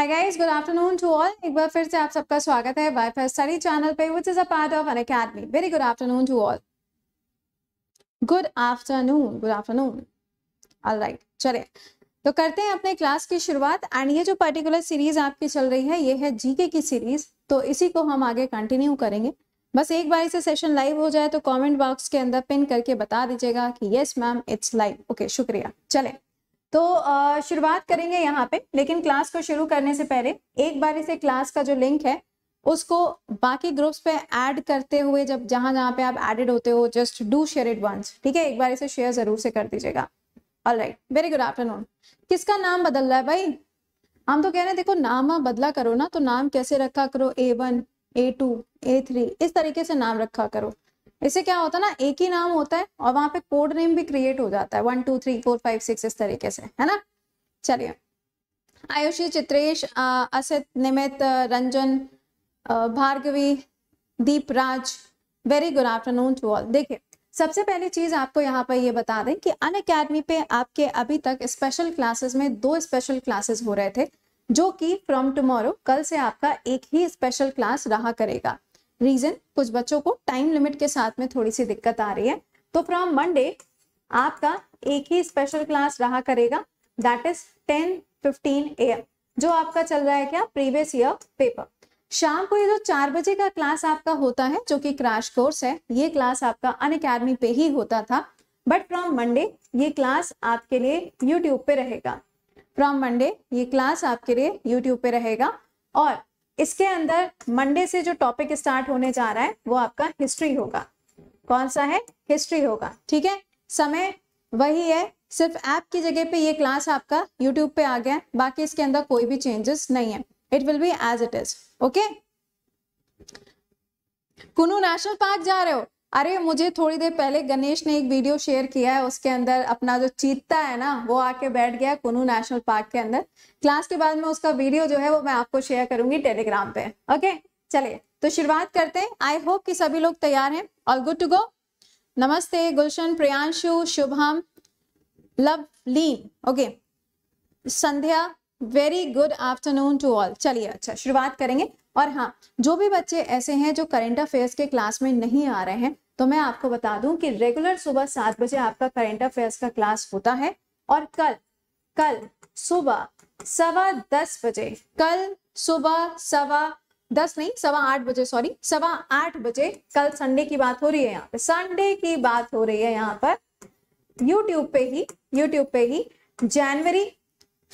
Hi guys good afternoon to all एक बार फिर से आप सबका स्वागत है वाई फाई स्टडी चैनल पे which is a part of Unacademy very good afternoon to all good afternoon good afternoon all right चले तो करते हैं अपने क्लास की शुरुआत एंड ये जो पर्टिकुलर सीरीज आपकी चल रही है ये है जीके की सीरीज तो इसी को हम आगे कंटिन्यू करेंगे बस एक बार इसे सेशन लाइव हो जाए तो कमेंट बॉक्स के अंदर पिन करके बता दीजिएगा कि yes ma'am it's live okay शुक्रिया चलें तो शुरुआत करेंगे यहाँ पे लेकिन क्लास को शुरू करने से पहले एक बार इसे क्लास का जो लिंक है उसको बाकी ग्रुप्स पे ऐड करते हुए जब जहां जहां पे आप एडेड होते हो just do share it once ठीक है एक बार इसे शेयर जरूर से कर दीजिएगा all right very good afternoon किसका नाम बदल रहा है भाई हम तो कह रहे हैं देखो नाम बदला करो ना तो नाम कैसे रखा करो A one A two A three इस तरीके से नाम रखा करो इससे क्या होता है ना एक ही नाम होता है और वहां पे कोड नेम भी क्रिएट हो जाता है one two three four five six इस तरीके से है ना चलिए Ayushi Chitresh Asit Nimit Ranjan Bhargavi Deepraj very good afternoon to all देखिए सबसे पहली चीज आपको यहाँ पर ये बता दें कि अन अकेडमी पे आपके अभी तक स्पेशल क्लासेस में दो स्पेशल क्लासेस हो रहे थे जो कि फ्रॉम टुमारो कल से आपका एक ही स्पेशल क्लास रहा करेगा रीजन कुछ बच्चों को टाइम लिमिट के साथ में थोड़ी सी दिक्कत आ रही है तो फ्रॉम मंडे आपका एक ही स्पेशल क्लास रहा करेगा that is ten fifteen a जो आपका चल रहा है क्या प्रीवियस ईयर पेपर शाम को ये जो चार बजे का क्लास आपका होता है जो कि क्रैश कोर्स है ये क्लास आपका अन अकेडमी पे ही होता था बट फ्रॉम मंडे ये क्लास आपके लिए यूट्यूब पे रहेगा फ्रॉम मंडे ये क्लास आपके लिए यूट्यूब पे रहेगा और इसके अंदर मंडे से जो टॉपिक स्टार्ट होने जा रहा है वो आपका हिस्ट्री होगा कौन सा है हिस्ट्री होगा ठीक है समय वही है सिर्फ ऐप की जगह पे ये क्लास आपका यूट्यूब पे आ गया है बाकी इसके अंदर कोई भी चेंजेस नहीं है it will be as it is okay Kuno national park जा रहे हो अरे मुझे थोड़ी देर पहले गणेश ने एक वीडियो शेयर किया है उसके अंदर अपना जो चीता है ना वो आके बैठ गया कुनू नेशनल पार्क के अंदर क्लास के बाद में उसका वीडियो जो है वो मैं आपको शेयर करूंगी टेलीग्राम पे ओके चलिए तो शुरुआत करते हैं आई होप कि सभी लोग तैयार हैं ऑल गुड टू गो नमस्ते Gulshan Priyanshu Shubham Lovleen okay Sandhya very good afternoon to all चलिए अच्छा शुरुआत करेंगे और हाँ जो भी बच्चे ऐसे हैं जो करेंट अफेयर्स के क्लास में नहीं आ रहे हैं तो मैं आपको बता दूं कि रेगुलर सुबह सात बजे आपका करेंट अफेयर्स का क्लास होता है और कल कल सुबह सवा दस बजे कल सुबह सवा दस नहीं सवा आठ बजे सॉरी सवा आठ बजे कल संडे की बात हो रही है यहाँ पे संडे की बात हो रही है यहाँ पर यूट्यूब पे ही यूट्यूब पे ही जनवरी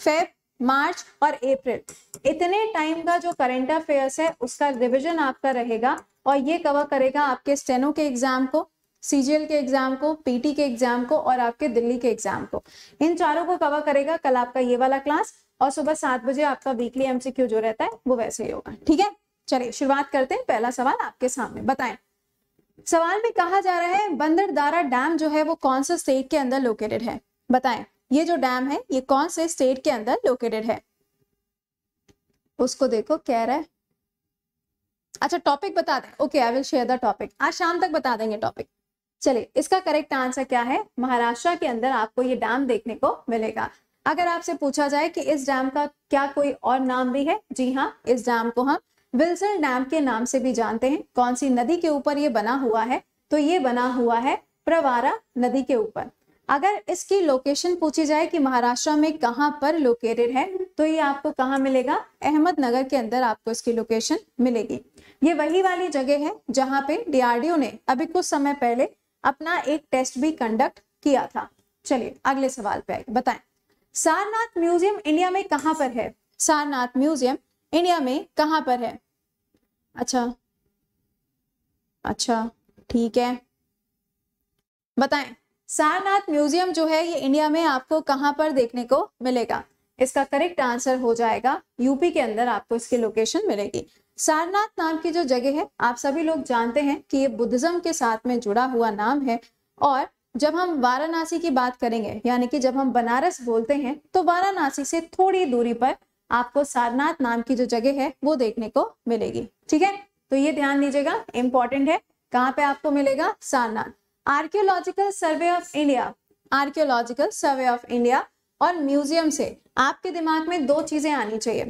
फेब मार्च और अप्रैल इतने टाइम का जो करेंट अफेयर्स है उसका रिविजन आपका रहेगा और ये कवर करेगा आपके स्टेनो के एग्जाम को सीजीएल के एग्जाम को पीटी के एग्जाम को और आपके दिल्ली के एग्जाम को इन चारों को कवर करेगा कल आपका ये वाला क्लास और सुबह सात बजे आपका वीकली एमसीक्यू जो रहता है वो वैसे ही होगा ठीक है चलिए शुरुआत करते हैं पहला सवाल आपके सामने बताएं सवाल में कहा जा रहा है बंदरदारा डैम जो है वो कौन सा स्टेट के अंदर लोकेटेड है बताएं ये जो डैम है ये कौन से स्टेट के अंदर लोकेटेड है उसको देखो कह रहा है अच्छा टॉपिक बता दें okay I will share the topic आज शाम तक बता देंगे टॉपिक चलिए इसका करेक्ट आंसर क्या है महाराष्ट्र के अंदर आपको ये डैम देखने को मिलेगा अगर आपसे पूछा जाए कि इस डैम का क्या कोई और नाम भी है जी हाँ इस डैम को हम विल्सन डैम के नाम से भी जानते हैं कौन सी नदी के ऊपर ये बना हुआ है तो ये बना हुआ है प्रवारा नदी के ऊपर अगर इसकी लोकेशन पूछी जाए कि महाराष्ट्र में कहाँ पर लोकेटेड है तो ये आपको कहाँ मिलेगा अहमदनगर के अंदर आपको इसकी लोकेशन मिलेगी ये वही वाली जगह है जहाँ पे डीआरडीओ ने अभी कुछ समय पहले अपना एक टेस्ट भी कंडक्ट किया था चलिए अगले सवाल पे आइए बताएं सारनाथ म्यूजियम इंडिया में कहाँ पर है सारनाथ म्यूजियम इंडिया में कहाँ पर है अच्छा अच्छा ठीक है बताएं सारनाथ म्यूजियम जो है ये इंडिया में आपको कहाँ पर देखने को मिलेगा इसका करेक्ट आंसर हो जाएगा यूपी के अंदर आपको इसकी लोकेशन मिलेगी सारनाथ नाम की जो जगह है आप सभी लोग जानते हैं कि ये बुद्धिज्म के साथ में जुड़ा हुआ नाम है और जब हम वाराणसी की बात करेंगे यानी कि जब हम बनारस बोलते हैं तो वाराणसी से थोड़ी दूरी पर आपको सारनाथ नाम की जो जगह है वो देखने को मिलेगी ठीक है तो ये ध्यान दीजिएगा इंपॉर्टेंट है कहाँ पे आपको मिलेगा Sarnath archaeological survey of India archaeological survey of India और म्यूजियम से आपके दिमाग में दो चीजें आनी चाहिए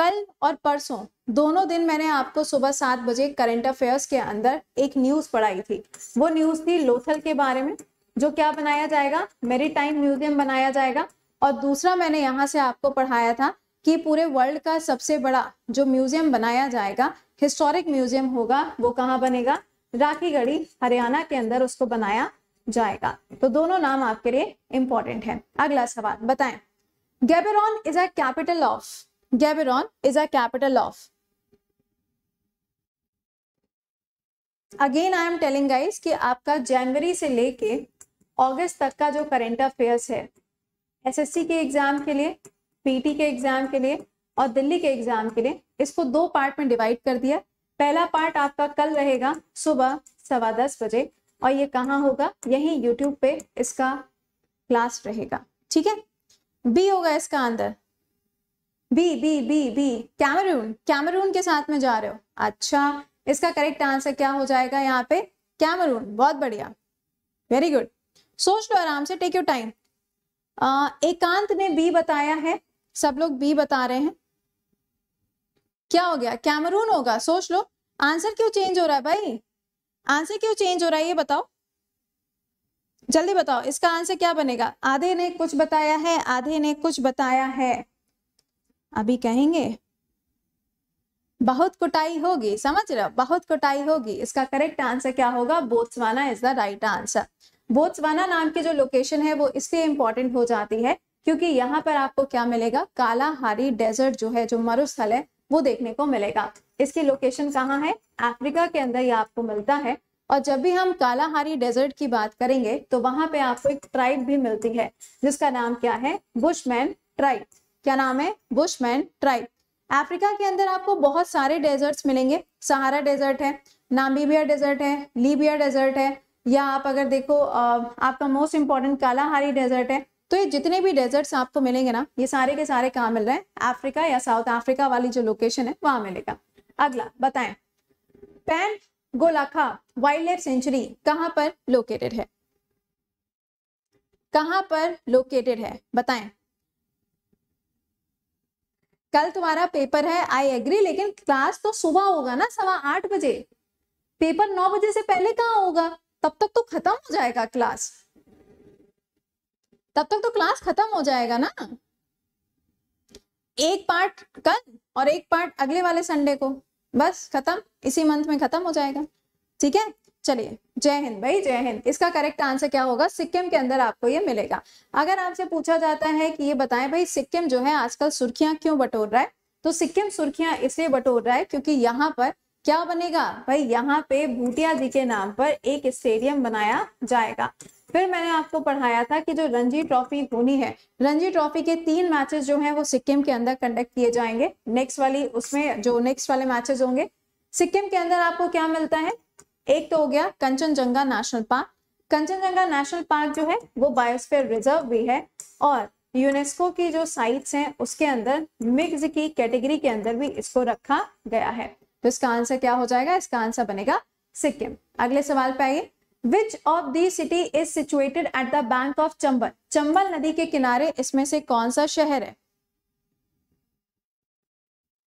कल और परसों दोनों दिन मैंने आपको सुबह सात बजे करंट अफेयर्स के अंदर एक न्यूज पढ़ाई थी वो न्यूज थी लोथल के बारे में जो क्या बनाया जाएगा मेरी टाइम म्यूजियम बनाया जाएगा और दूसरा मैंने यहाँ से आपको पढ़ाया था कि पूरे वर्ल्ड का सबसे बड़ा जो म्यूजियम बनाया जाएगा हिस्टोरिक म्यूजियम होगा वो कहाँ बनेगा राखी गढ़ी हरियाणा के अंदर उसको बनाया जाएगा तो दोनों नाम आपके लिए इंपॉर्टेंट है अगला सवाल बताएं Gaborone is a capital of Gaborone is a capital of again I am telling guys कि आपका जनवरी से लेके अगस्त तक का जो करेंट अफेयर्स है एसएससी के एग्जाम के लिए पीटी के एग्जाम के लिए और दिल्ली के एग्जाम के लिए इसको दो पार्ट में डिवाइड कर दिया पहला पार्ट आपका कल रहेगा सुबह सवा दस बजे और ये कहाँ होगा यही यूट्यूब पे इसका क्लास रहेगा ठीक है बी होगा इसका अंदर B B B B Cameroon Cameroon के साथ में जा रहे हो अच्छा इसका करेक्ट आंसर क्या हो जाएगा यहाँ पे कैमरून बहुत बढ़िया वेरी गुड सोच लो आराम से टेक यू टाइम एकांत ने बी बताया है सब लोग बी बता रहे हैं क्या हो गया कैमरून होगा सोच लो आंसर क्यों चेंज हो रहा है भाई आंसर क्यों चेंज हो रहा है ये बताओ जल्दी बताओ इसका आंसर क्या बनेगा आधे ने कुछ बताया है आधे ने कुछ बताया है अभी कहेंगे बहुत कुटाई होगी समझ रहे हो बहुत कुटाई होगी इसका करेक्ट आंसर क्या होगा Botswana is the right answer Botswana नाम की जो लोकेशन है वो इसलिए इंपॉर्टेंट हो जाती है क्योंकि यहाँ पर आपको क्या मिलेगा काला हारी डेजर्ट जो है जो मरुस्थल है वो देखने को मिलेगा इसकी लोकेशन कहाँ है अफ्रीका के अंदर ये आपको मिलता है और जब भी हम कालाहारी डेजर्ट की बात करेंगे तो वहां पे आपको एक ट्राइब भी मिलती है जिसका नाम क्या है बुशमैन ट्राइब क्या नाम है बुशमैन ट्राइब अफ्रीका के अंदर आपको बहुत सारे डेजर्ट्स मिलेंगे सहारा डेजर्ट है नामीबिया डेजर्ट है लीबिया डेजर्ट है या आप अगर देखो आपका मोस्ट इंपॉर्टेंट कालाहारी डेजर्ट है तो ये जितने भी डेजर्ट्स आपको मिलेंगे ना ये सारे के सारे कहाँ मिल रहे हैं अफ्रीका या साउथ अफ्रीका वाली जो लोकेशन है वहां मिलेगा अगला बताएं Pangolakha wildlife sanctuary कहाँ पर लोकेटेड है कहाँ पर लोकेटेड है बताएं कल तुम्हारा पेपर है आई एग्री लेकिन क्लास तो सुबह होगा ना सवा आठ बजे पेपर नौ बजे से पहले कहाँ होगा तब तक तो खत्म हो जाएगा क्लास तब तक तो क्लास खत्म हो जाएगा ना एक पार्ट कल और एक पार्ट अगले वाले संडे को बस खत्म इसी मंथ में खत्म हो जाएगा ठीक है चलिए जय हिंद भाई जय हिंद इसका करेक्ट आंसर क्या होगा सिक्किम के अंदर आपको ये मिलेगा अगर आपसे पूछा जाता है कि ये बताएं भाई सिक्किम जो है आजकल सुर्खियां क्यों बटोर रहा है तो सिक्किम सुर्खियां इसलिए बटोर रहा है क्योंकि यहाँ पर क्या बनेगा भाई यहाँ पे भूटिया जी के नाम पर एक स्टेडियम बनाया जाएगा फिर मैंने आपको पढ़ाया था कि जो रणजी ट्रॉफी होनी है रणजी ट्रॉफी के तीन मैचेस जो हैं वो सिक्किम के अंदर कंडक्ट किए जाएंगे नेक्स्ट वाली उसमें जो नेक्स्ट वाले मैचेस होंगे सिक्किम के अंदर आपको क्या मिलता है एक तो हो गया Kanchenjunga national park Kanchenjunga national park जो है वो बायोस्फेयर रिजर्व भी है और यूनेस्को की जो साइट्स हैं उसके अंदर मिक्स की कैटेगरी के अंदर भी इसको रखा गया है तो इसका आंसर क्या हो जाएगा इसका आंसर बनेगा सिक्किम अगले सवाल पे आइए which of the city is situated at the bank of Chambal Chambal नदी के किनारे इसमें से कौन सा शहर है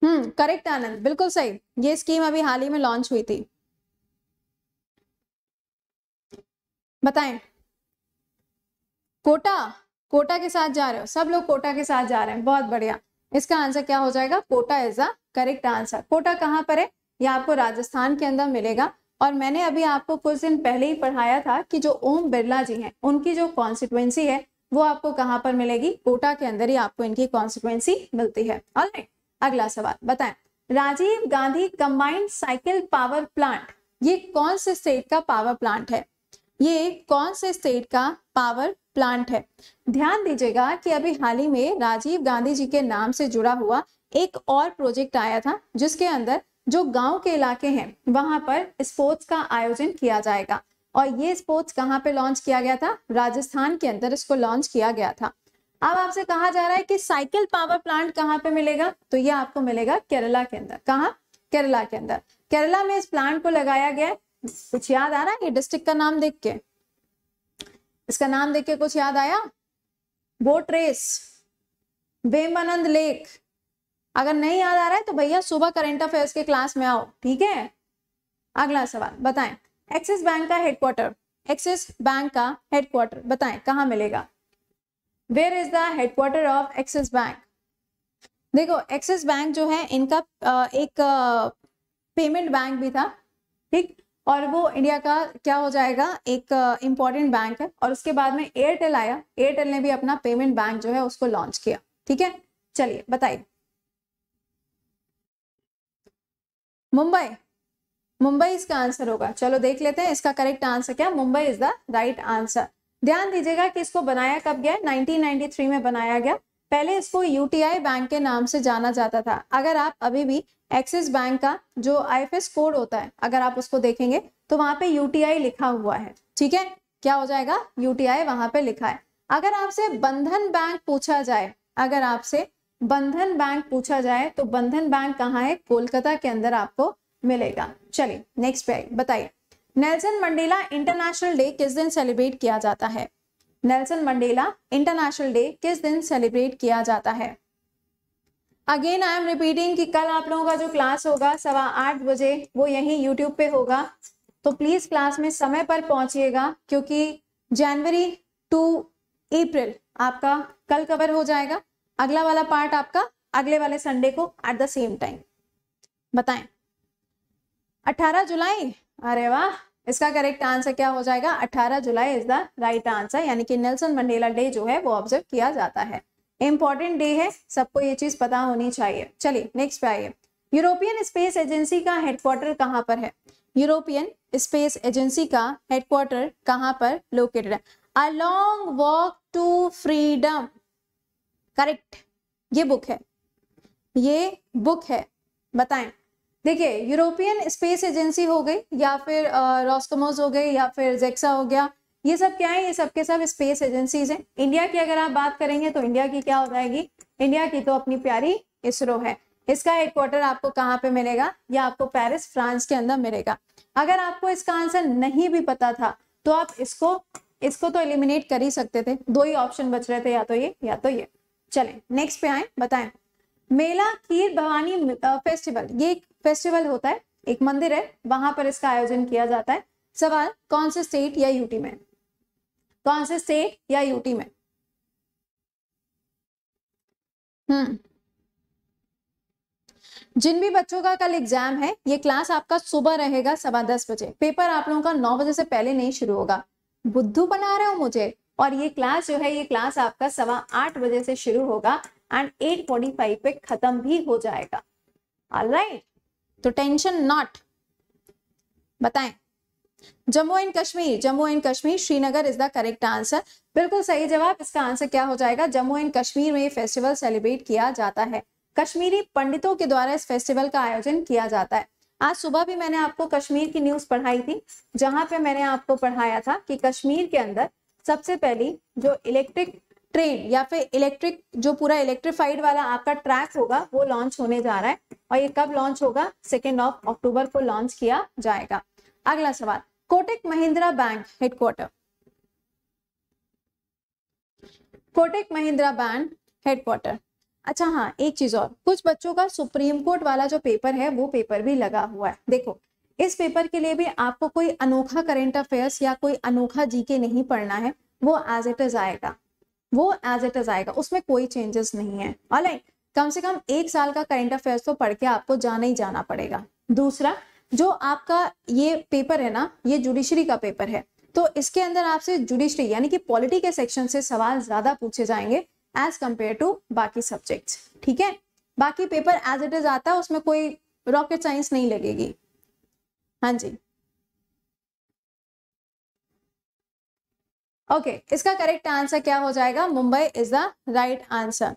हम्म करेक्ट आनंद बिल्कुल सही ये स्कीम अभी हाल ही में लॉन्च हुई थी बताएं कोटा कोटा के साथ जा रहे हो सब लोग कोटा के साथ जा रहे हैं बहुत बढ़िया इसका आंसर क्या हो जाएगा Kota is a correct answer Kota कहाँ पर है यह आपको राजस्थान के अंदर मिलेगा और मैंने अभी आपको कुछ दिन पहले ही पढ़ाया था कि जो ओम बिरला जी हैं उनकी जो कॉन्स्टिट्युएंसी है वो आपको कहाँ पर मिलेगी कोटा के अंदर ही आपको इनकी कॉन्स्टिट्युएंसी मिलती है ऑलराइट अगला सवाल बताएं Rajiv Gandhi combined cycle power plant ये कौन से स्टेट का पावर प्लांट है ये कौन से स्टेट का पावर प्लांट है ध्यान दीजिएगा कि अभी हाल ही में राजीव गांधी जी के नाम से जुड़ा हुआ एक और प्रोजेक्ट आया था जिसके अंदर जो गांव के इलाके हैं वहां पर स्पोर्ट्स का आयोजन किया जाएगा और ये स्पोर्ट्स कहाँ पे लॉन्च किया गया था राजस्थान के अंदर इसको लॉन्च किया गया था अब आपसे कहा जा रहा है कि साइकिल पावर प्लांट कहाँ पे मिलेगा तो ये आपको मिलेगा केरला के अंदर कहा केरला के अंदर केरला में इस प्लांट को लगाया गया कुछ याद आ रहा है ये डिस्ट्रिक्ट का नाम देख के इसका नाम देख के कुछ याद आया बोट रेस वेमानंद लेक अगर नहीं याद आ रहा है तो भैया सुबह करंट अफेयर्स के क्लास में आओ ठीक है अगला सवाल बताएं एक्सिस बैंक का हेडक्वार्टर एक्सिस बैंक का हेडक्वार्टर बताएं कहाँ मिलेगा where is the headquarter of Axis bank देखो एक्सिस बैंक जो है इनका एक पेमेंट बैंक भी था ठीक और वो इंडिया का क्या हो जाएगा एक इम्पॉर्टेंट uh, बैंक है और उसके बाद में एयरटेल आया एयरटेल ने भी अपना पेमेंट बैंक जो है उसको लॉन्च किया ठीक है चलिए बताइए मुंबई मुंबई इसका आंसर होगा चलो देख लेते हैं इसका करेक्ट आंसर क्या Mumbai is the right answer ध्यान दीजिएगा कि इसको बनाया कब गया 1993 में बनाया गया पहले इसको यूटीआई बैंक के नाम से जाना जाता था अगर आप अभी भी एक्सिस बैंक का जो आई कोड होता है अगर आप उसको देखेंगे तो वहां पे यूटीआई लिखा हुआ है ठीक है क्या हो जाएगा यूटीआई वहां पे लिखा है अगर आपसे बंधन बैंक पूछा जाए अगर आपसे बंधन बैंक पूछा जाए तो बंधन बैंक कहाँ है कोलकाता के अंदर आपको मिलेगा चलिए नेक्स्ट पे बताइए नेल्सन मंडेला इंटरनेशनल डे किस दिन सेलिब्रेट किया जाता है नेल्सन मंडेला इंटरनेशनल डे किस दिन सेलिब्रेट किया जाता है अगेन आई एम रिपीटिंग कि कल आप लोगों का जो क्लास होगा सवा आठ बजे वो यहीं यूट्यूब पे होगा तो प्लीज़ क्लास में समय पर पहुंचिएगा क्योंकि जनवरी टू अप्रैल आपका कल कवर हो जाएगा अगला वाला पार्ट आपका अगले वाले संडे को एट द सेम टाइम बताएं 18 जुलाई अरे वाह इसका करेक्ट आंसर क्या हो जाएगा 18 जुलाई इज द राइट आंसर यानी कि नेल्सन मंडेला डे जो है वो ऑब्जर्व किया जाता है इंपॉर्टेंट डे है सबको ये चीज पता होनी चाहिए चलिए नेक्स्ट पे आइए यूरोपियन स्पेस एजेंसी का हेडक्वार्टर कहाँ पर है यूरोपियन स्पेस एजेंसी का हेडक्वार्टर कहाँ पर लोकेटेड है a long walk to freedom correct ये बुक है ये बुक है बताएं देखिए यूरोपियन स्पेस एजेंसी हो गई या फिर रॉस्कोमोस हो गई या फिर जेक्सा हो गया ये सब क्या है ये सब के सब स्पेस एजेंसीज हैं इंडिया की अगर आप बात करेंगे तो इंडिया की क्या हो जाएगी इंडिया की तो अपनी प्यारी इसरो है इसका हेडक्वार्टर आपको कहाँ पे मिलेगा या आपको पेरिस फ्रांस के अंदर मिलेगा अगर आपको इसका आंसर नहीं भी पता था तो आप इसको इसको तो एलिमिनेट कर ही सकते थे दो ही ऑप्शन बच रहे थे या तो ये या तो ये चले नेक्स्ट पे आए बताए मेला खीर भवानी फेस्टिवल ये एक फेस्टिवल होता है एक मंदिर है वहां पर इसका आयोजन किया जाता है सवाल कौन से स्टेट या यूटी में कौन तो से स्टेट या यूटी में हम्म जिन भी बच्चों का कल एग्जाम है ये क्लास आपका सुबह रहेगा सवा दस बजे पेपर आप लोगों का नौ बजे से पहले नहीं शुरू होगा बुद्धू बना रहे हो मुझे और ये क्लास जो है ये क्लास आपका सवा आठ बजे से शुरू होगा एंड एट फोर्टी फाइव पे खत्म भी हो जाएगा ऑलराइट right. तो टेंशन नॉट बताएं Jammu and Kashmir Jammu and Kashmir Srinagar is the correct answer बिल्कुल सही जवाब इसका आंसर क्या हो जाएगा जम्मू एंड कश्मीर में ये फेस्टिवल सेलिब्रेट किया जाता है कश्मीरी पंडितों के द्वारा इस फेस्टिवल का आयोजन किया जाता है आज सुबह भी मैंने आपको कश्मीर की न्यूज पढ़ाई थी जहां पे मैंने आपको पढ़ाया था कि कश्मीर के अंदर सबसे पहली जो इलेक्ट्रिक ट्रेन या फिर इलेक्ट्रिक जो पूरा इलेक्ट्रिफाइड वाला आपका ट्रैक होगा वो लॉन्च होने जा रहा है और ये कब लॉन्च होगा सेकेंड ऑफ अक्टूबर को लॉन्च किया जाएगा अगला सवाल Kotak Mahindra bank headquarter Kotak Mahindra bank headquarter अच्छा हाँ एक चीज और कुछ बच्चों का सुप्रीम कोर्ट वाला जो पेपर है वो पेपर भी लगा हुआ है देखो इस पेपर के लिए भी आपको कोई अनोखा करेंट अफेयर्स या कोई अनोखा जीके नहीं पढ़ना है वो एज इट इज आएगा वो एज इट इज आएगा उसमें कोई चेंजेस नहीं है कम से कम एक साल का करेंट अफेयर्स तो पढ़ के आपको जाना ही जाना पड़ेगा दूसरा जो आपका ये पेपर है ना ये जुडिशरी का पेपर है तो इसके अंदर आपसे जुडिशरी यानी कि पॉलिटी के सेक्शन से सवाल ज्यादा पूछे जाएंगे एज कंपेयर टू बाकी सब्जेक्ट्स ठीक है बाकी पेपर एज इट इज आता है उसमें कोई रॉकेट साइंस नहीं लगेगी हाँ जी ओके okay, इसका करेक्ट आंसर क्या हो जाएगा Mumbai is the right answer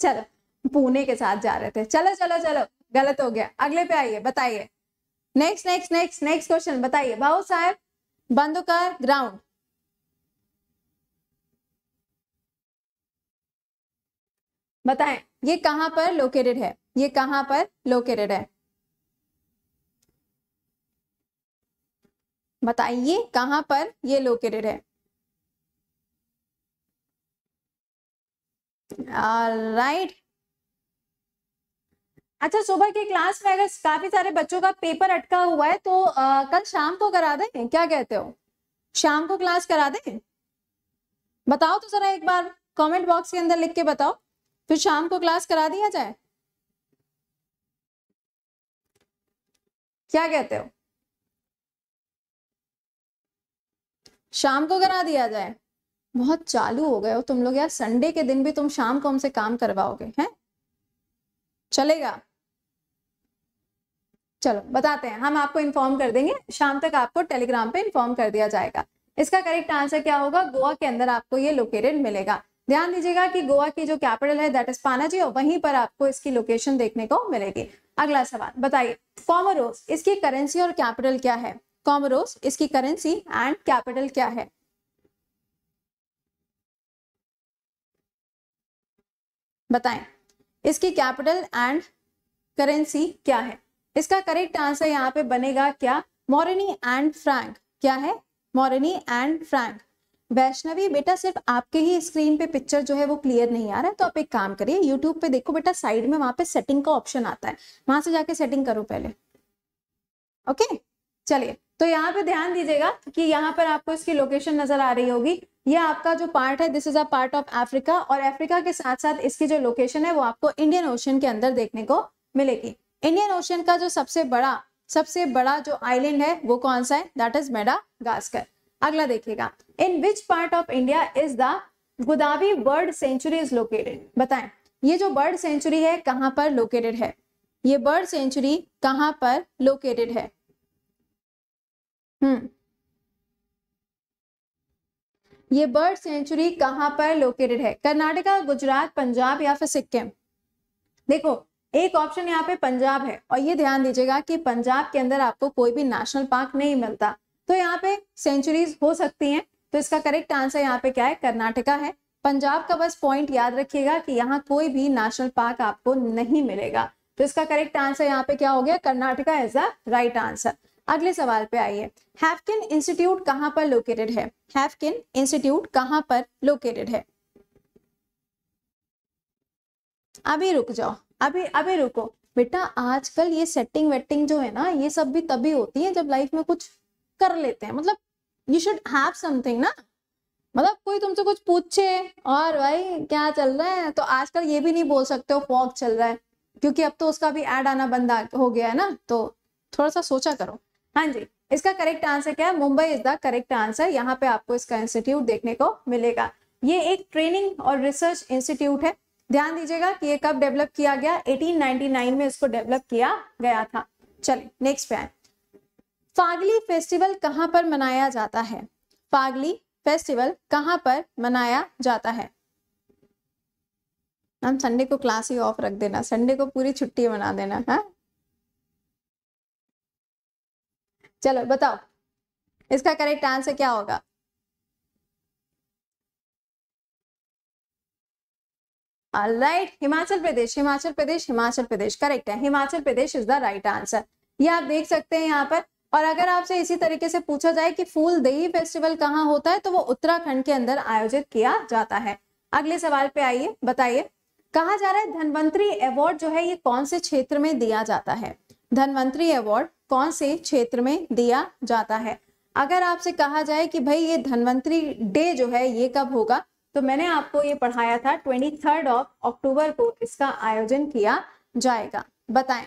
चलो पुणे के साथ जा रहे थे चलो चलो चलो गलत हो गया अगले पे आइए बताइए next next next next question बताइए भाऊ साहब बंदुकार ग्राउंड बताएं ये कहां पर लोकेटेड है ये कहां पर लोकेटेड है बताइए कहां पर ये लोकेटेड है राइट अच्छा सुबह की क्लास में अगर काफी सारे बच्चों का पेपर अटका हुआ है तो आ, कल शाम को करा दें क्या कहते हो शाम को क्लास करा दें बताओ तो जरा एक बार कमेंट बॉक्स के अंदर लिख के बताओ फिर शाम को क्लास करा दिया जाए क्या कहते हो शाम को करा दिया जाए बहुत चालू हो गए हो तुम लोग यार संडे के दिन भी तुम शाम को हमसे काम करवाओगे हैं चलेगा चलो बताते हैं हम आपको इन्फॉर्म कर देंगे शाम तक आपको टेलीग्राम पे इन्फॉर्म कर दिया जाएगा इसका करेक्ट आंसर क्या होगा गोवा के अंदर आपको ये लोकेटेड मिलेगा ध्यान दीजिएगा कि गोवा की जो कैपिटल है दैट इज पानाजी और वहीं पर आपको इसकी लोकेशन देखने को मिलेगी अगला सवाल बताइए कॉमरोस इसकी करेंसी और कैपिटल क्या है कॉमरोस इसकी करेंसी एंड कैपिटल क्या है बताएं इसकी कैपिटल एंड करेंसी क्या है इसका करेक्ट आंसर यहाँ पे बनेगा क्या मोरनी एंड फ्रैंक क्या है मोरनी एंड फ्रैंक वैष्णवी बेटा सिर्फ आपके ही स्क्रीन पे पिक्चर जो है वो क्लियर नहीं आ रहा है तो आप एक काम करिए यूट्यूब पे देखो बेटा साइड में वहां पे सेटिंग का ऑप्शन आता है वहां से जाके सेटिंग करो पहले ओके चलिए तो यहाँ पे ध्यान दीजिएगा कि यहाँ पर आपको इसकी लोकेशन नजर आ रही होगी ये आपका जो पार्ट है this is a part of Africa और अफ्रीका के साथ साथ इसकी जो लोकेशन है वो आपको इंडियन ओशन के अंदर देखने को मिलेगी इंडियन ओशन का जो सबसे बड़ा सबसे बड़ा जो आइलैंड है वो कौन सा है दैट इज मेडागास्कर अगला देखिएगा in which part of India is the Gudavi bird sanctuary is located बताएं ये जो बर्ड सेंचुरी है कहाँ पर लोकेटेड है ये बर्ड सेंचुरी कहाँ पर लोकेटेड है हम्म ये बर्ड सेंचुरी कहाँ पर लोकेटेड है कर्नाटका गुजरात पंजाब या फिर सिक्किम देखो एक ऑप्शन यहाँ पे पंजाब है और ये ध्यान दीजिएगा कि पंजाब के अंदर आपको कोई भी नेशनल पार्क नहीं मिलता तो यहाँ पे सेंचुरीज हो सकती हैं तो इसका करेक्ट आंसर यहाँ पे क्या है कर्नाटका है पंजाब का बस पॉइंट याद रखिएगा कि यहाँ कोई भी नेशनल पार्क आपको नहीं मिलेगा तो इसका करेक्ट आंसर यहाँ पे क्या हो गया Karnataka is the right answer अगले सवाल पे आइए हैफकिन इंस्टीट्यूट कहाँ पर लोकेटेड है हैफकिन इंस्टीट्यूट कहाँ पर लोकेटेड है अभी रुक जाओ अभी अभी रुको बेटा आजकल ये सेटिंग वेटिंग जो है ना ये सब भी तभी होती है जब लाइफ में कुछ कर लेते हैं मतलब यू शुड हैव समथिंग ना मतलब कोई तुमसे कुछ पूछे और भाई क्या चल रहा है तो आजकल ये भी नहीं बोल सकते हो फॉक चल रहा है क्योंकि अब तो उसका भी एड आना बंद हो गया है ना तो थोड़ा सा सोचा करो हाँ जी इसका करेक्ट आंसर क्या है Mumbai is the correct answer यहाँ पे आपको इसका इंस्टीट्यूट देखने को मिलेगा ये एक ट्रेनिंग और रिसर्च इंस्टीट्यूट है ध्यान दीजिएगा कि ये कब डेवलप किया गया 1899 में इसको डेवलप किया गया था चलिए नेक्स्ट पे आए फागली फेस्टिवल कहाँ पर मनाया जाता है फागली फेस्टिवल कहाँ पर मनाया जाता है हम संडे को क्लास ही ऑफ रख देना संडे को पूरी छुट्टी मना देना है हाँ? चलो बताओ इसका करेक्ट आंसर क्या होगा राइट हिमाचल प्रदेश हिमाचल प्रदेश हिमाचल प्रदेश करेक्ट है Himachal Pradesh is the right answer ये आप देख सकते हैं यहाँ पर और अगर आपसे इसी तरीके से पूछा जाए कि फूल दही फेस्टिवल कहाँ होता है तो वो उत्तराखंड के अंदर आयोजित किया जाता है अगले सवाल पे आइए बताइए कहा जा रहा है धनवंतरी अवार्ड जो है ये कौन से क्षेत्र में दिया जाता है धनवंतरी अवार्ड कौन से क्षेत्र में दिया जाता है अगर आपसे कहा जाए कि भाई ये धनवंतरी डे जो है ये कब होगा तो मैंने आपको ये पढ़ाया था ट्वेंटी थर्ड ऑफ अक्टूबर को इसका आयोजन किया जाएगा बताएं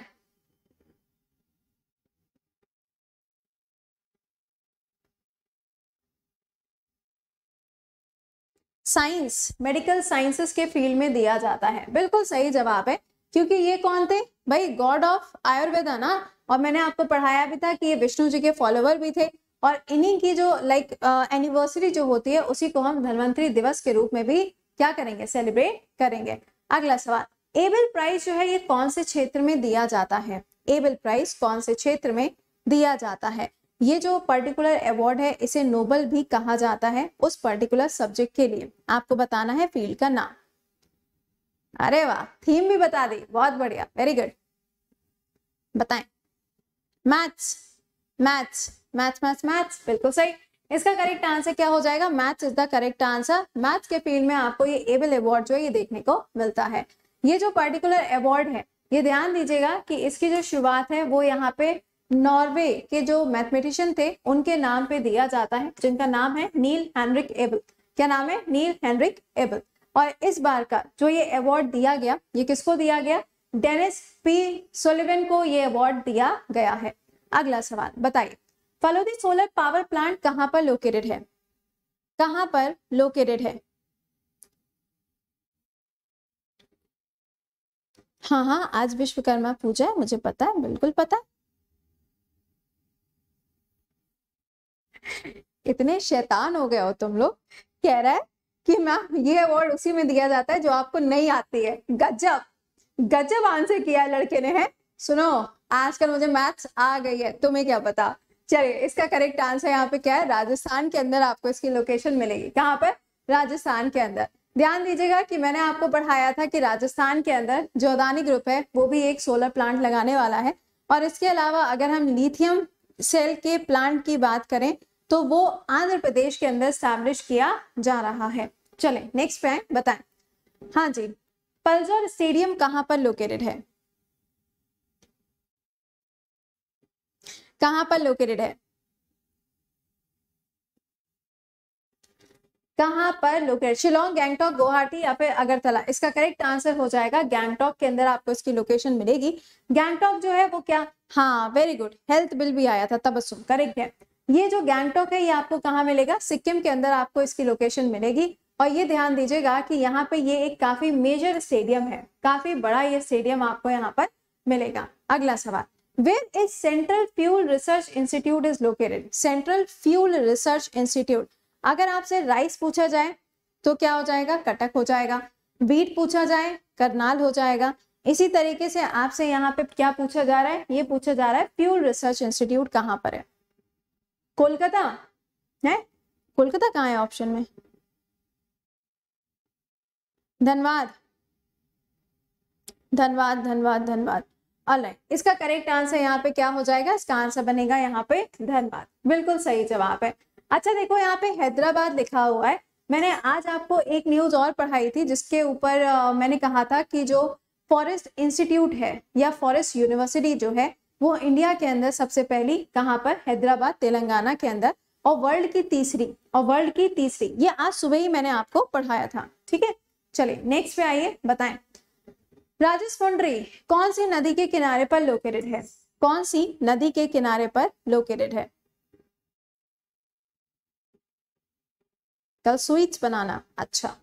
साइंस मेडिकल साइंसेस के फील्ड में दिया जाता है बिल्कुल सही जवाब है क्योंकि ये कौन थे भाई गॉड ऑफ आयुर्वेदा ना और मैंने आपको पढ़ाया भी था कि ये विष्णु जी के फॉलोवर भी थे और इन्हीं की जो लाइक एनिवर्सरी uh, जो होती है उसी को हम धनवंतरी दिवस के रूप में भी क्या करेंगे सेलिब्रेट करेंगे अगला सवाल एबल प्राइज जो है ये कौन से क्षेत्र में दिया जाता है एबल प्राइज कौन से क्षेत्र में दिया जाता है ये जो पर्टिकुलर अवार्ड है इसे नोबल भी कहा जाता है उस पर्टिकुलर सब्जेक्ट के लिए आपको बताना है फील्ड का नाम अरे वाह थीम भी बता दी बहुत बढ़िया वेरी गुड बताएं maths maths maths maths maths बिल्कुल सही इसका करेक्ट आंसर क्या हो जाएगा maths is the correct answer maths के फील्ड में आपको ये एबल अवार्ड जो है ये देखने को मिलता है ये जो पर्टिकुलर अवार्ड है ये ध्यान दीजिएगा कि इसकी जो शुरुआत है वो यहाँ पे नॉर्वे के जो मैथमेटिशियन थे उनके नाम पे दिया जाता है जिनका नाम है नील हेनरिक एबल क्या नाम है नील हेनरिक एबल और इस बार का जो ये अवार्ड दिया गया ये किसको दिया गया डेनिस पी सोलिवन को ये अवार्ड दिया गया है अगला सवाल बताइए फलोदी सोलर पावर प्लांट कहाँ पर लोकेटेड है कहाँ पर लोकेटेड है हाँ हाँ आज विश्वकर्मा पूजा है मुझे पता है बिल्कुल पता है इतने शैतान हो गए हो तुम लोग कह रहा है कि मैम ये अवार्ड उसी में दिया जाता है जो आपको नहीं आती है गजब गजब आंसर किया लड़के ने है सुनो आजकल मुझे मैथ्स आ गई है तुम्हें क्या पता चलिए इसका करेक्ट आंसर यहाँ पे क्या है राजस्थान के अंदर आपको इसकी लोकेशन मिलेगी कहाँ पर राजस्थान के अंदर ध्यान दीजिएगा कि मैंने आपको पढ़ाया था कि राजस्थान के अंदर जो अदानी ग्रुप है वो भी एक सोलर प्लांट लगाने वाला है और इसके अलावा अगर हम लिथियम सेल के प्लांट की बात करें तो वो आंध्र प्रदेश के अंदर स्टैब्लिश किया जा रहा है चले नेक्स्ट पे बताए हाँ जी पल्जर स्टेडियम कहां पर लोकेटेड है कहां पर लोकेटेड है कहां पर लोकेटेड शिलोंग गैंगटॉक गुवाहाटी या फिर अगरतला इसका करेक्ट आंसर हो जाएगा गैंगटॉक के अंदर आपको इसकी लोकेशन मिलेगी गैंगटॉक जो है वो क्या हाँ वेरी गुड हेल्थ बिल भी आया था तबसुम करेक्ट है ये जो गैंगटॉक है ये आपको कहाँ मिलेगा सिक्किम के अंदर आपको इसकी लोकेशन मिलेगी और ये ध्यान दीजिएगा कि यहाँ पे ये एक काफी मेजर स्टेडियम है काफी बड़ा ये स्टेडियम आपको यहाँ पर मिलेगा अगला सवाल where is central fuel research institute is located central fuel research institute अगर आपसे राइस पूछा जाए तो क्या हो जाएगा कटक हो जाएगा बीट पूछा जाए करनाल हो जाएगा इसी तरीके से आपसे यहाँ पे क्या पूछा जा रहा है ये पूछा जा रहा है फ्यूल रिसर्च इंस्टीट्यूट कहाँ पर है कोलकाता है कोलकाता कहाँ है ऑप्शन में धन्यवाद धन्यवाद धन्यवाद धन्यवाद अलग इसका करेक्ट आंसर यहाँ पे क्या हो जाएगा इसका आंसर बनेगा यहाँ पे धनबाद बिल्कुल सही जवाब है अच्छा देखो यहाँ पे हैदराबाद लिखा हुआ है मैंने आज आपको एक न्यूज और पढ़ाई थी जिसके ऊपर मैंने कहा था कि जो फॉरेस्ट इंस्टीट्यूट है या फॉरेस्ट यूनिवर्सिटी जो है वो इंडिया के अंदर सबसे पहली कहाँ पर हैदराबाद तेलंगाना के अंदर और वर्ल्ड की तीसरी और वर्ल्ड की तीसरी ये आज सुबह ही मैंने आपको पढ़ाया था ठीक है चलिए नेक्स्ट पे आइए बताएं राजस्पुंडरी कौन सी नदी के किनारे पर लोकेटेड है कौन सी नदी के किनारे पर लोकेटेड है कल स्वीट्स बनाना अच्छा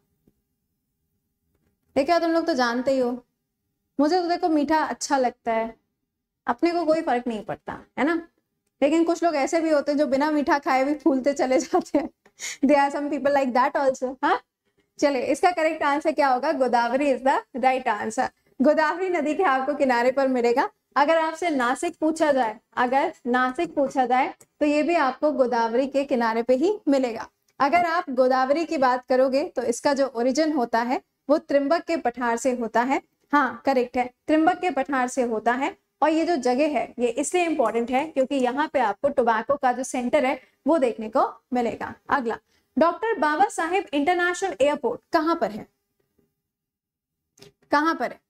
देखिए तुम लोग तो जानते ही हो मुझे तो देखो मीठा अच्छा लगता है अपने को कोई फर्क नहीं पड़ता है ना लेकिन कुछ लोग ऐसे भी होते हैं जो बिना मीठा खाए भी फूलते चले जाते हैं they are some people like that also हाँ चलिए इसका करेक्ट आंसर क्या होगा Godavari is the right answer Godavari नदी के आपको किनारे पर मिलेगा अगर आपसे नासिक पूछा जाए अगर नासिक पूछा जाए तो ये भी आपको गोदावरी के किनारे पे ही मिलेगा अगर आप गोदावरी की बात करोगे तो इसका जो ओरिजिन होता है वो त्रिम्बक के पठार से होता है हाँ करेक्ट है त्रिम्बक के पठार से होता है और ये जो जगह है ये इसलिए इंपॉर्टेंट है क्योंकि यहाँ पे आपको टोबैको का जो सेंटर है वो देखने को मिलेगा अगला doctor Baba Saheb international airport कहां पर है कहां पर है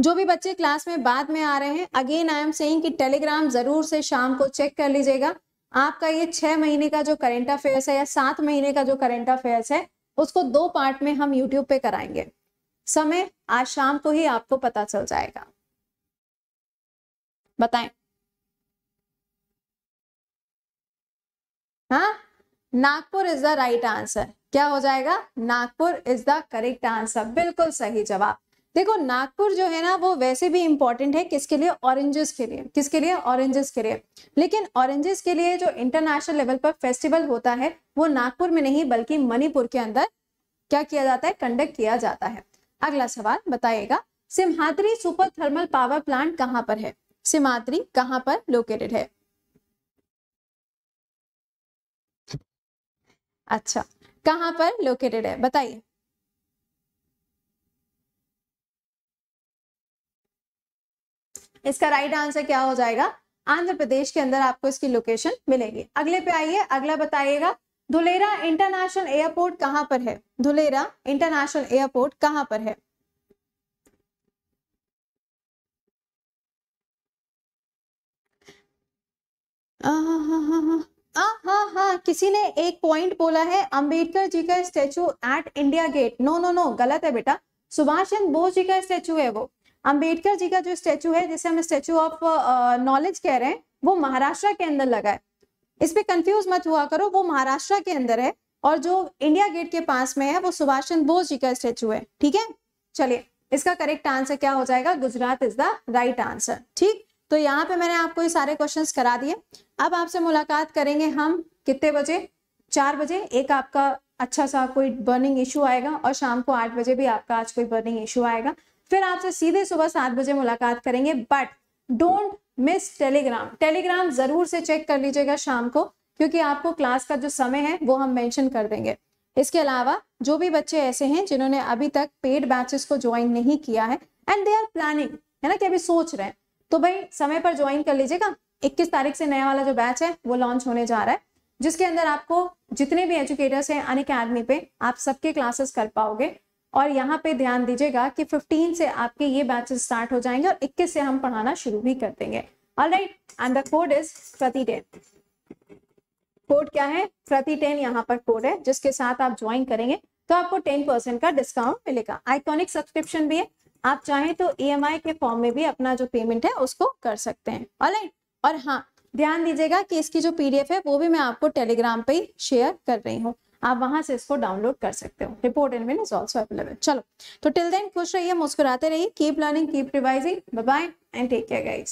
जो भी बच्चे क्लास में बाद में आ रहे हैं अगेन आई एम सेइंग कि टेलीग्राम जरूर से शाम को चेक कर लीजिएगा आपका ये छह महीने का जो करेंट अफेयर्स है या सात महीने का जो करेंट अफेयर्स है उसको दो पार्ट में हम यूट्यूब पे कराएंगे समय आज शाम को ही आपको पता चल जाएगा बताएं हाँ Nagpur is the right answer क्या हो जाएगा Nagpur is the correct answer बिल्कुल सही जवाब देखो नागपुर जो है ना वो वैसे भी इंपॉर्टेंट है किसके लिए ऑरेंजेस के लिए किसके लिए ऑरेंजेस के लिए लेकिन ऑरेंजेस के लिए जो इंटरनेशनल लेवल पर फेस्टिवल होता है वो नागपुर में नहीं बल्कि मणिपुर के अंदर क्या किया जाता है कंडक्ट किया जाता है अगला सवाल बताइएगा Simhadri super thermal power plant कहाँ पर है सिमात्री कहाँ पर लोकेटेड है अच्छा कहाँ पर लोकेटेड है बताइए इसका राइट आंसर क्या हो जाएगा आंध्र प्रदेश के अंदर आपको इसकी लोकेशन मिलेगी अगले पे आइए अगला बताइएगा धुलेरा इंटरनेशनल एयरपोर्ट कहां पर है धुलेरा इंटरनेशनल एयरपोर्ट कहां पर है आहा, आहा, आहा। किसी ने एक पॉइंट बोला है अंबेडकर जी का statue at India gate no no no गलत है बेटा सुभाष चंद्र बोस जी का स्टेचू है वो अंबेडकर जी का जो स्टेचू है जिसे हम स्टेचू ऑफ नॉलेज कह रहे हैं वो महाराष्ट्र के अंदर लगा है इस पे कंफ्यूज मत हुआ करो वो महाराष्ट्र के अंदर है और जो इंडिया गेट के पास में है वो सुभाष चंद्र बोस जी का स्टेचू है ठीक है चलिए इसका करेक्ट आंसर क्या हो जाएगा Gujarat is the right answer ठीक तो यहाँ पे मैंने आपको ये सारे क्वेश्चंस करा दिए अब आपसे मुलाकात करेंगे हम कितने बजे चार बजे एक आपका अच्छा सा कोई बर्निंग इशू आएगा और शाम को आठ बजे भी आपका आज कोई बर्निंग इशू आएगा फिर आपसे सीधे सुबह सात बजे मुलाकात करेंगे but don't miss Telegram Telegram जरूर से चेक कर लीजिएगा शाम को क्योंकि आपको क्लास का जो समय है वो हम मेंशन कर देंगे इसके अलावा जो भी बच्चे ऐसे हैं जिन्होंने अभी तक पेड बैचेस को ज्वाइन नहीं किया है एंड दे आर प्लानिंग है ना कि अभी सोच रहे हैं तो भाई समय पर ज्वाइन कर लीजिएगा 21 तारीख से नया वाला जो बैच है वो लॉन्च होने जा रहा है जिसके अंदर आपको जितने भी एजुकेटर्स हैं अन अकेडमी पे आप सबके क्लासेस कर पाओगे और यहाँ पे ध्यान दीजिएगा कि 15 से आपके ये बैचेस स्टार्ट हो जाएंगे और 21 से हम पढ़ाना शुरू भी कर देंगे all right and the code is ten code क्या है प्रति टेन यहाँ पर कोड है जिसके साथ आप ज्वाइन करेंगे तो आपको टेन परसेंट का डिस्काउंट मिलेगा आइकॉनिक सब्सक्रिप्शन भी है आप चाहें तो ई के फॉर्म में भी अपना जो पेमेंट है उसको कर सकते हैं ऑल राइट और हाँ ध्यान दीजिएगा कि इसकी जो पीडीएफ है वो भी मैं आपको टेलीग्राम पे ही शेयर कर रही हूँ आप वहां से इसको डाउनलोड कर सकते हो report and min is also available चलो तो टिल देन खुश रहिए मुस्कुराते रहिए keep learning keep revising bye and take care guys